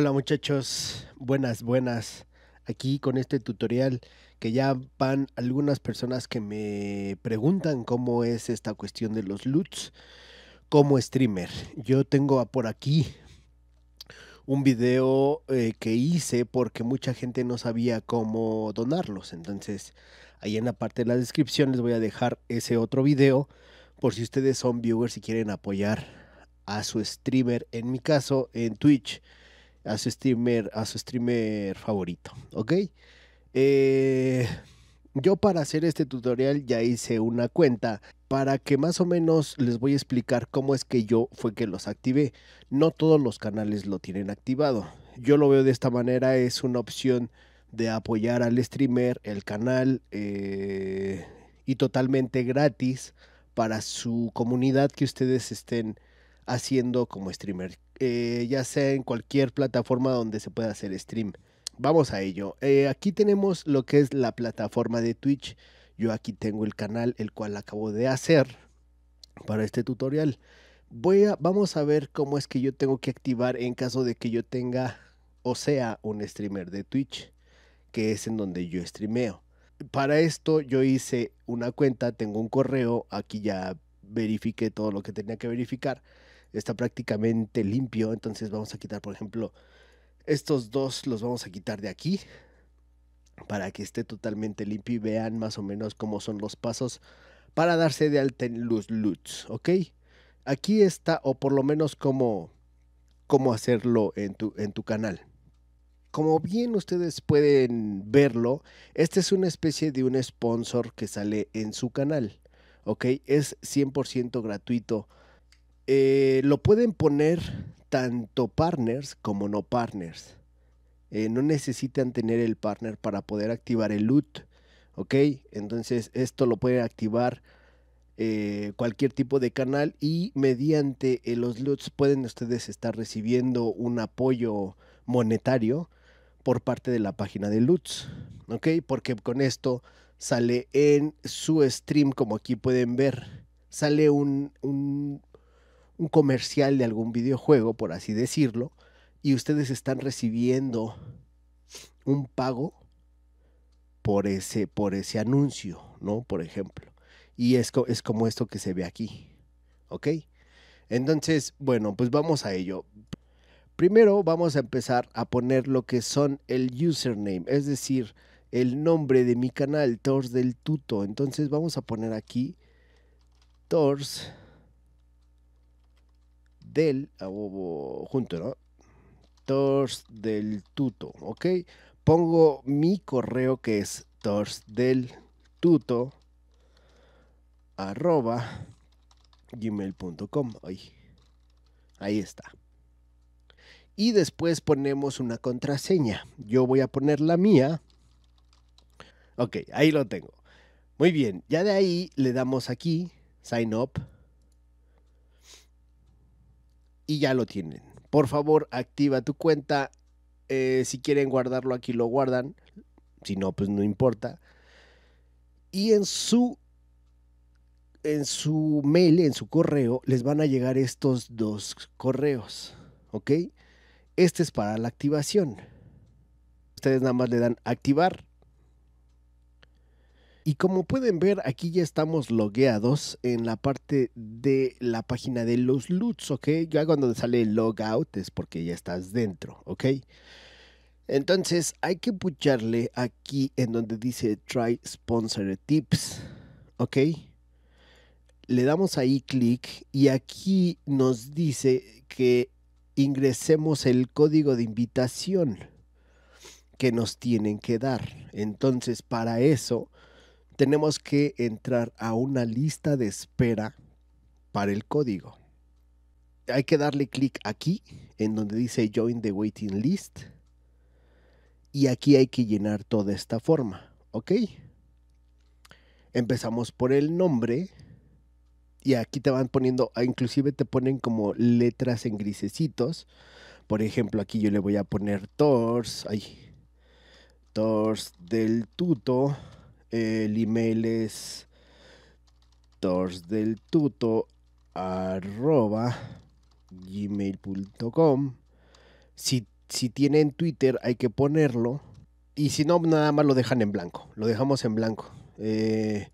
Hola muchachos, buenas, buenas. Aquí con este tutorial que ya van algunas personas que me preguntan cómo es esta cuestión de los LUTs como streamer. Yo tengo por aquí un video eh, que hice porque mucha gente no sabía cómo donarlos. Entonces, ahí en la parte de la descripción les voy a dejar ese otro video por si ustedes son viewers y quieren apoyar a su streamer, en mi caso, en Twitch a su streamer, a su streamer favorito, ¿ok? Eh, yo para hacer este tutorial ya hice una cuenta para que más o menos les voy a explicar cómo es que yo fue que los activé. No todos los canales lo tienen activado. Yo lo veo de esta manera, es una opción de apoyar al streamer, el canal eh, y totalmente gratis para su comunidad que ustedes estén haciendo como streamer eh, ya sea en cualquier plataforma donde se pueda hacer stream. Vamos a ello. Eh, aquí tenemos lo que es la plataforma de Twitch. Yo aquí tengo el canal, el cual acabo de hacer para este tutorial. Voy a, vamos a ver cómo es que yo tengo que activar en caso de que yo tenga o sea un streamer de Twitch, que es en donde yo streameo. Para esto yo hice una cuenta, tengo un correo, aquí ya verifiqué todo lo que tenía que verificar está prácticamente limpio. Entonces vamos a quitar, por ejemplo, estos dos los vamos a quitar de aquí para que esté totalmente limpio y vean más o menos cómo son los pasos para darse de alta en los LUTs, ¿ok? Aquí está, o por lo menos cómo, cómo hacerlo en tu, en tu canal. Como bien ustedes pueden verlo, este es una especie de un sponsor que sale en su canal, ¿ok? Es 100% gratuito eh, lo pueden poner tanto partners como no partners. Eh, no necesitan tener el partner para poder activar el loot. ¿Ok? Entonces esto lo pueden activar eh, cualquier tipo de canal y mediante los loots pueden ustedes estar recibiendo un apoyo monetario por parte de la página de loots. ¿ok? Porque con esto sale en su stream, como aquí pueden ver, sale un un comercial de algún videojuego, por así decirlo, y ustedes están recibiendo un pago por ese, por ese anuncio, ¿no? Por ejemplo. Y es, es como esto que se ve aquí, ¿ok? Entonces, bueno, pues vamos a ello. Primero vamos a empezar a poner lo que son el username, es decir, el nombre de mi canal, Tors del Tuto. Entonces vamos a poner aquí Tors del, ah, junto, ¿no? Tors del tuto, ¿ok? Pongo mi correo que es tors del tuto arroba gmail.com. Ahí está. Y después ponemos una contraseña. Yo voy a poner la mía. Ok, ahí lo tengo. Muy bien, ya de ahí le damos aquí, sign up y ya lo tienen. Por favor, activa tu cuenta. Eh, si quieren guardarlo aquí, lo guardan. Si no, pues no importa. Y en su, en su mail, en su correo, les van a llegar estos dos correos. ¿Ok? Este es para la activación. Ustedes nada más le dan activar y como pueden ver, aquí ya estamos logueados en la parte de la página de los loots, ¿ok? hago donde sale logout es porque ya estás dentro, ¿ok? Entonces hay que pucharle aquí en donde dice Try Sponsor Tips, ¿ok? Le damos ahí clic y aquí nos dice que ingresemos el código de invitación que nos tienen que dar. Entonces para eso tenemos que entrar a una lista de espera para el código. Hay que darle clic aquí, en donde dice Join the Waiting List. Y aquí hay que llenar toda esta forma, ¿ok? Empezamos por el nombre. Y aquí te van poniendo, ah, inclusive te ponen como letras en grisecitos. Por ejemplo, aquí yo le voy a poner Tors, ahí. Tors del Tuto. El email es torsdeltuto arroba gmail.com. Si, si tienen Twitter hay que ponerlo. Y si no, nada más lo dejan en blanco. Lo dejamos en blanco. Eh,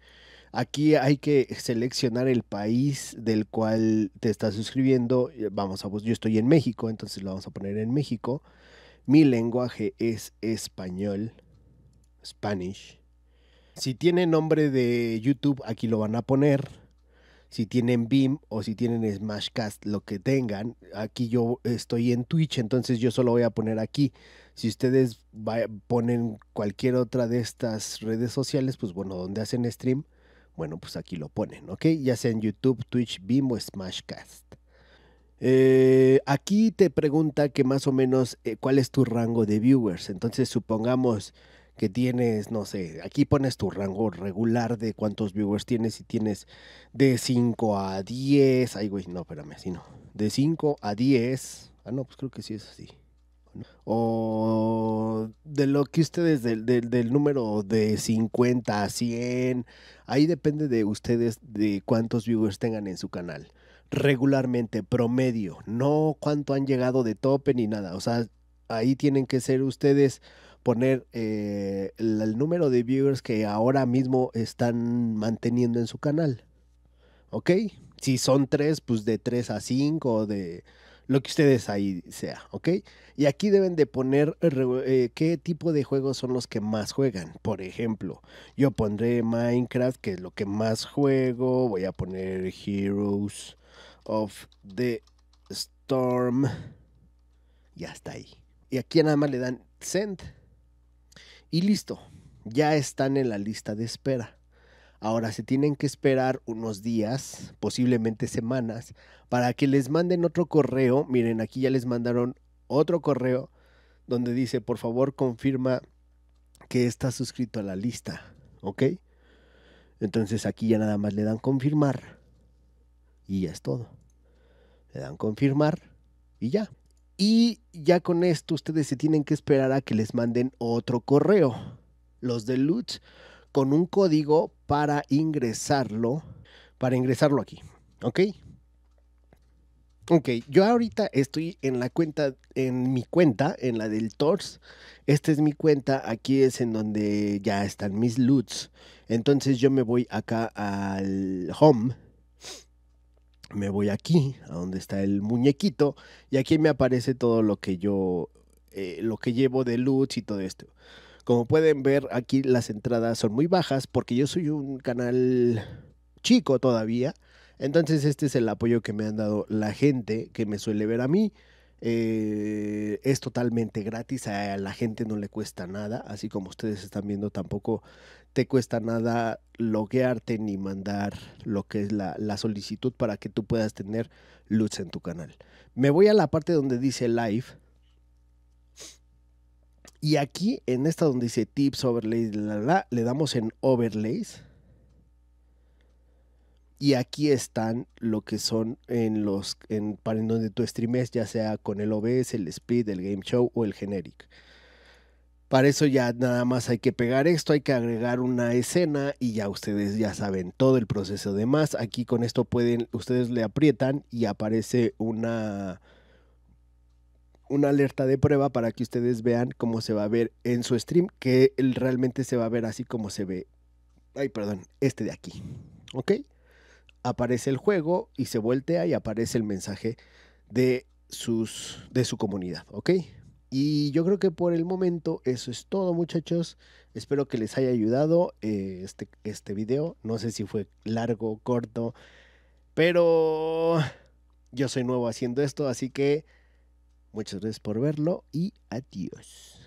aquí hay que seleccionar el país del cual te estás suscribiendo. Eh, vamos a, yo estoy en México, entonces lo vamos a poner en México. Mi lenguaje es español, Spanish. Si tienen nombre de YouTube, aquí lo van a poner. Si tienen Beam o si tienen Smashcast, lo que tengan. Aquí yo estoy en Twitch, entonces yo solo voy a poner aquí. Si ustedes ponen cualquier otra de estas redes sociales, pues bueno, donde hacen stream, bueno, pues aquí lo ponen, ¿ok? Ya sea en YouTube, Twitch, Beam o Smashcast. Eh, aquí te pregunta que más o menos eh, cuál es tu rango de viewers. Entonces supongamos que tienes, no sé, aquí pones tu rango regular de cuántos viewers tienes, si tienes de 5 a 10, ay güey, no, espérame, así no, de 5 a 10, ah no, pues creo que sí es así. O de lo que ustedes, del, del número de 50 a 100, ahí depende de ustedes de cuántos viewers tengan en su canal. Regularmente, promedio, no cuánto han llegado de tope ni nada. O sea, ahí tienen que ser ustedes poner eh, el, número de viewers que ahora mismo están manteniendo en su canal. ¿Ok? Si son tres, pues de tres a cinco, de lo que ustedes ahí sea, ¿ok? Y aquí deben de poner eh, eh, qué tipo de juegos son los que más juegan. Por ejemplo, yo pondré Minecraft, que es lo que más juego. Voy a poner Heroes of the Storm. Ya está ahí. Y aquí nada más le dan send y listo, ya están en la lista de espera. Ahora se tienen que esperar unos días, posiblemente semanas, para que les manden otro correo. Miren, aquí ya les mandaron otro correo donde dice, por favor, confirma que está suscrito a la lista, ¿ok? Entonces aquí ya nada más le dan confirmar y ya es todo. Le dan confirmar y ya, y ya con esto ustedes se tienen que esperar a que les manden otro correo, los de Lutz, con un código para ingresarlo, para ingresarlo aquí, ¿ok? Ok, yo ahorita estoy en la cuenta, en mi cuenta, en la del Tors. Esta es mi cuenta, aquí es en donde ya están mis Lutz. Entonces yo me voy acá al home me voy aquí, a donde está el muñequito, y aquí me aparece todo lo que yo, eh, lo que llevo de luz y todo esto. Como pueden ver, aquí las entradas son muy bajas porque yo soy un canal chico todavía. Entonces este es el apoyo que me han dado la gente que me suele ver a mí. Eh, es totalmente gratis, a la gente no le cuesta nada, así como ustedes están viendo tampoco te cuesta nada loguearte ni mandar lo que es la, solicitud para que tú puedas tener luz en tu canal. Me voy a la parte donde dice live. Y aquí, en esta donde dice tips, overlays, le damos en overlays. Y aquí están lo que son en los, en, para en donde tú streames, ya sea con el OBS, el Speed, el game show o el generic. Para eso ya nada más hay que pegar esto, hay que agregar una escena y ya ustedes ya saben todo el proceso. de más. aquí con esto pueden, ustedes le aprietan y aparece una, una alerta de prueba para que ustedes vean cómo se va a ver en su stream, que realmente se va a ver así como se ve. Ay, perdón, este de aquí. ¿Ok? Aparece el juego y se voltea y aparece el mensaje de, sus, de su comunidad. ¿Ok? Y yo creo que por el momento eso es todo, muchachos. Espero que les haya ayudado eh, este, este video. No sé si fue largo, o corto, pero yo soy nuevo haciendo esto, así que muchas gracias por verlo y adiós.